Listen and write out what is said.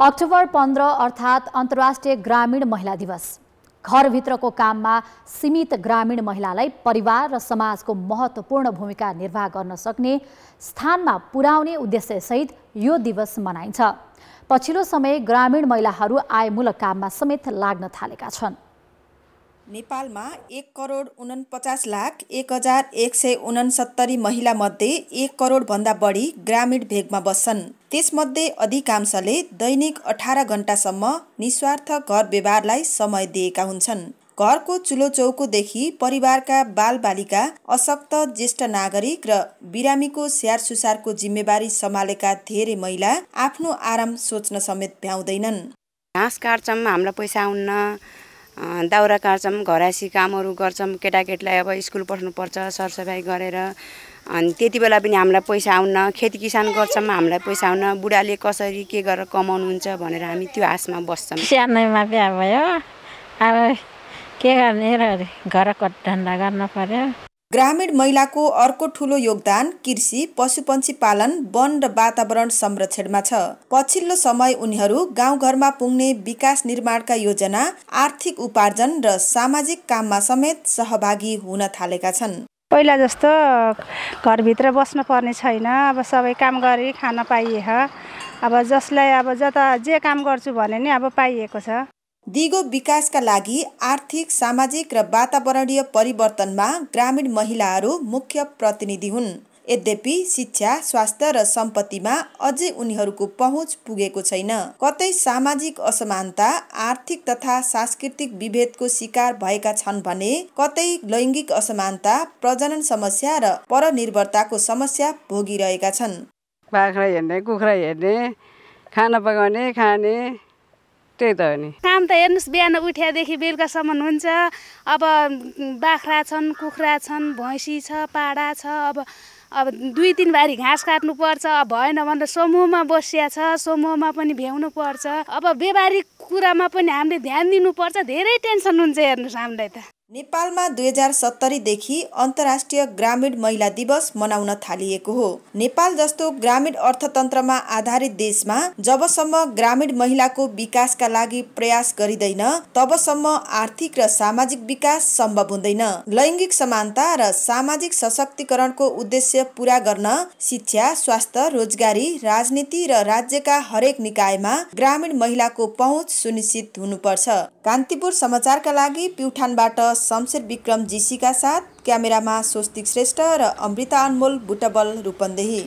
October पन्ध्र अर्थात् अन्तर्राष्ट्रिय ग्रामीण महिला दिवस घरभित्रको काममा सीमित ग्रामीण महिलालाई परिवार र समाजको महत्त्वपूर्ण भूमिका निर्वाह गर्न सक्ने स्थानमा पुर्याउने उद्देश्यसहित यो दिवस मनाइन्छ पछिल्लो समय ग्रामीण महिलाहरू आयमूलक काममा समेत लाग्न थालेका छन् नेपालमा एक करोड उनपचास लाख एक हजार एक सय उनसत्तरी महिलामध्ये एक करोडभन्दा बढी ग्रामीण भेगमा बस्छन् त्यसमध्ये अधिकांशले दैनिक अठार घन्टासम्म निस्वार्थ घर व्यवहारलाई समय दिएका हुन्छन् घरको चुलो चौकोदेखि परिवारका बालबालिका अशक्त ज्येष्ठ नागरिक र बिरामीको स्याहार सुसारको जिम्मेवारी सम्हालेका धेरै महिला आफ्नो आराम सोच्न समेत भ्याउँदैनन् घाँस काट्छौँ हामीलाई पैसा आउन्न दाउरा काट्छौँ घरासी कामहरू गर्छौँ केटाकेटीलाई अब स्कुल पठाउनुपर्छ सरसफाइ गरेर अनि त्यति बेला पनि हामीलाई पैसा आउन खेती किसान गर्छौँ हामीलाई पैसा आउन बुढाले कसरी के गरेर कमाउनुहुन्छ भनेर हामी त्यो आशमा बस्छौँ सानैमा बिहा भयो अब के गर्ने र घर धन्दा गर्नु पऱ्यो ग्रामीण महिलाको अर्को ठुलो योगदान कृषि पशुपन्छी पालन वन र वातावरण संरक्षणमा छ पछिल्लो समय उनीहरू गाउँघरमा पुग्ने विकास निर्माणका योजना आर्थिक उपार्जन र सामाजिक काममा समेत सहभागी हुन थालेका छन् पहिला जस्तो घरभित्र बस्न पर्ने छैन अब सबै काम गरी खान पाइए अब जसलाई अब जता जे काम गर्छु भने नि अब पाइएको छ दिगो विकासका लागि आर्थिक सामाजिक र वातावरणीय परिवर्तनमा ग्रामीण महिलाहरू मुख्य प्रतिनिधि हुन् यद्यपि शिक्षा स्वास्थ्य र सम्पत्तिमा अझै उनीहरूको पहुँच पुगेको छैन कतै सामाजिक असमानता आर्थिक तथा सांस्कृतिक विभेदको शिकार भएका छन् भने कतै लैङ्गिक असमानता प्रजनन समस्या र परनिर्भरताको समस्या भोगिरहेका छन् बाख्रा हेर्ने कुखुरा हेर्ने खाना पकाउने खाने त्यही त हो नि काम त हेर्नुहोस् बिहान उठ्यादेखि बेलुकासम्म हुन्छ अब बाख्रा छन् कुखुरा छन् भैँसी छ पाडा छ अब अब दुई तिन भारी घाँस काट्नुपर्छ अब भएन भने समूहमा बसिया छ समूहमा पनि भ्याउनु पर्छ अब व्यवहारिक कुरामा पनि हामीले ध्यान दिनुपर्छ धेरै टेन्सन हुन्छ हेर्नुहोस् हामीलाई त नेपालमा दुई हजार सत्तरीदेखि अन्तर्राष्ट्रिय ग्रामीण महिला दिवस मनाउन थालिएको हो नेपाल जस्तो ग्रामीण अर्थतन्त्रमा आधारित देशमा जबसम्म ग्रामीण महिलाको विकासका लागि प्रयास गरिँदैन तबसम्म आर्थिक र सामाजिक विकास सम्भव हुँदैन लैङ्गिक समानता र सामाजिक सशक्तिकरणको उद्देश्य पूरा गर्न शिक्षा स्वास्थ्य रोजगारी राजनीति र राज्यका हरेक निकायमा ग्रामीण महिलाको पहुँच सुनिश्चित हुनुपर्छ कान्तिपुर समाचारका लागि प्युठानबाट शमशेर विक्रम जीसीका साथ क्यामेरामा स्वस्तिक श्रेष्ठ र अमृता अनमोल बुटबल रूपन्देही